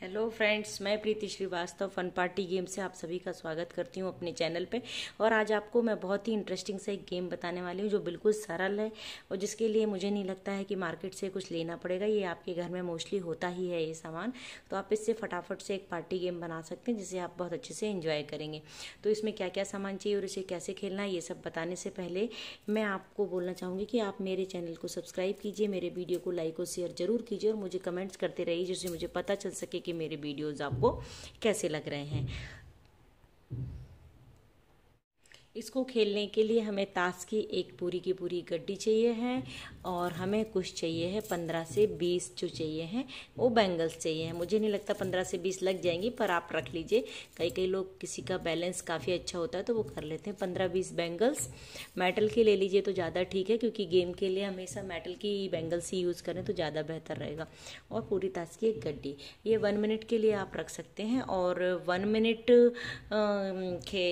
hello friends मैं Preeti Srivastava fun party game से आप सभी का स्वागत करती हूँ अपने चैनल पे और आज आपको मैं बहुत ही इंटरेस्टिंग सा एक गेम बताने वाली हूँ जो बिल्कुल सरल है और जिसके लिए मुझे नहीं लगता है कि मार्केट से कुछ लेना पड़ेगा ये आपके घर में मोस्टली होता ही है ये सामान तो आप इससे फटाफट से एक पार्टी गेम बना सकते हैं जिसे आप बहुत अच्छे से इन्जॉय करेंगे तो इसमें क्या क्या सामान चाहिए और इसे कैसे खेलना है ये सब बताने से पहले मैं आपको बोलना चाहूँगी कि आप मेरे चैनल को सब्सक्राइब कीजिए मेरे वीडियो को लाइक और शेयर जरूर कीजिए और मुझे कमेंट्स करते रहिए जिससे मुझे पता चल सके कि मेरे वीडियोज़ आपको कैसे लग रहे हैं इसको खेलने के लिए हमें ताश की एक पूरी की पूरी गड्डी चाहिए है और हमें कुछ चाहिए है पंद्रह से बीस जो चाहिए हैं वो बैंगल्स चाहिए हैं मुझे नहीं लगता पंद्रह से बीस लग जाएंगी पर आप रख लीजिए कई कई लोग किसी का बैलेंस काफ़ी अच्छा होता है तो वो कर लेते हैं पंद्रह बीस बैंगल्स मेटल के ले लीजिए तो ज़्यादा ठीक है क्योंकि गेम के लिए हमेशा मेटल की बैंगल्स ही यूज़ करें तो ज़्यादा बेहतर रहेगा और पूरी ताश की एक गड्डी ये वन मिनट के लिए आप रख सकते हैं और वन मिनट खे,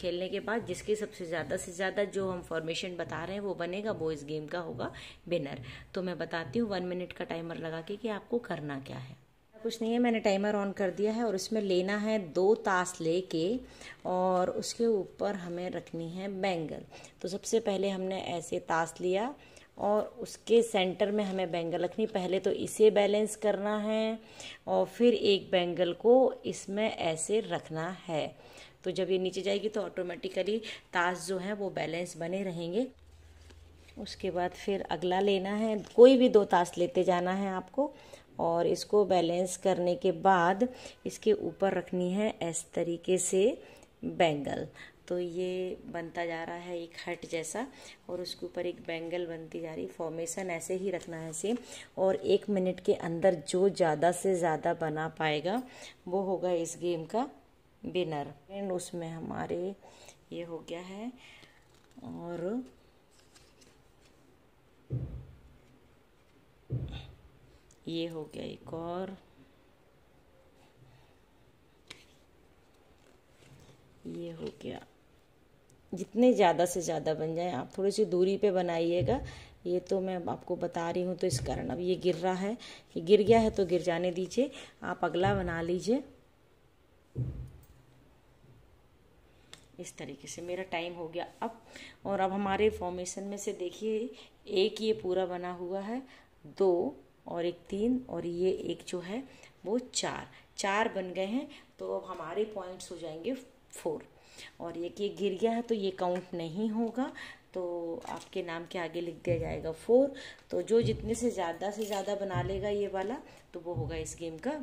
खेलने के बाद जिस इसके सबसे ज़्यादा से ज़्यादा जो हम फॉर्मेशन बता रहे हैं वो बनेगा वो इस गेम का होगा विनर तो मैं बताती हूँ वन मिनट का टाइमर लगा के कि आपको करना क्या है कुछ नहीं है मैंने टाइमर ऑन कर दिया है और इसमें लेना है दो तास लेके और उसके ऊपर हमें रखनी है बैंगल तो सबसे पहले हमने ऐसे तास लिया और उसके सेंटर में हमें बैंगल रखनी पहले तो इसे बैलेंस करना है और फिर एक बैंगल को इसमें ऐसे रखना है तो जब ये नीचे जाएगी तो ऑटोमेटिकली ताश जो है वो बैलेंस बने रहेंगे उसके बाद फिर अगला लेना है कोई भी दो ताश लेते जाना है आपको और इसको बैलेंस करने के बाद इसके ऊपर रखनी है इस तरीके से बैंगल तो ये बनता जा रहा है एक हट जैसा और उसके ऊपर एक बैंगल बनती जा रही फॉर्मेशन ऐसे ही रखना है सेम और एक मिनट के अंदर जो ज़्यादा से ज़्यादा बना पाएगा वो होगा इस गेम का बिनर एंड उसमें हमारे ये हो गया है और ये हो गया एक और ये हो गया जितने ज़्यादा से ज़्यादा बन जाए आप थोड़ी सी दूरी पे बनाइएगा ये तो मैं आपको बता रही हूँ तो इस कारण अब ये गिर रहा है ये गिर गया है तो गिर जाने दीजिए आप अगला बना लीजिए इस तरीके से मेरा टाइम हो गया अब और अब हमारे फॉर्मेशन में से देखिए एक ये पूरा बना हुआ है दो और एक तीन और ये एक जो है वो चार चार बन गए हैं तो अब हमारे पॉइंट्स हो जाएंगे फोर और ये कि गिर गया है तो ये काउंट नहीं होगा तो आपके नाम के आगे लिख दिया जाएगा फोर तो जो जितने से ज़्यादा से ज़्यादा बना लेगा ये वाला तो वो होगा इस गेम का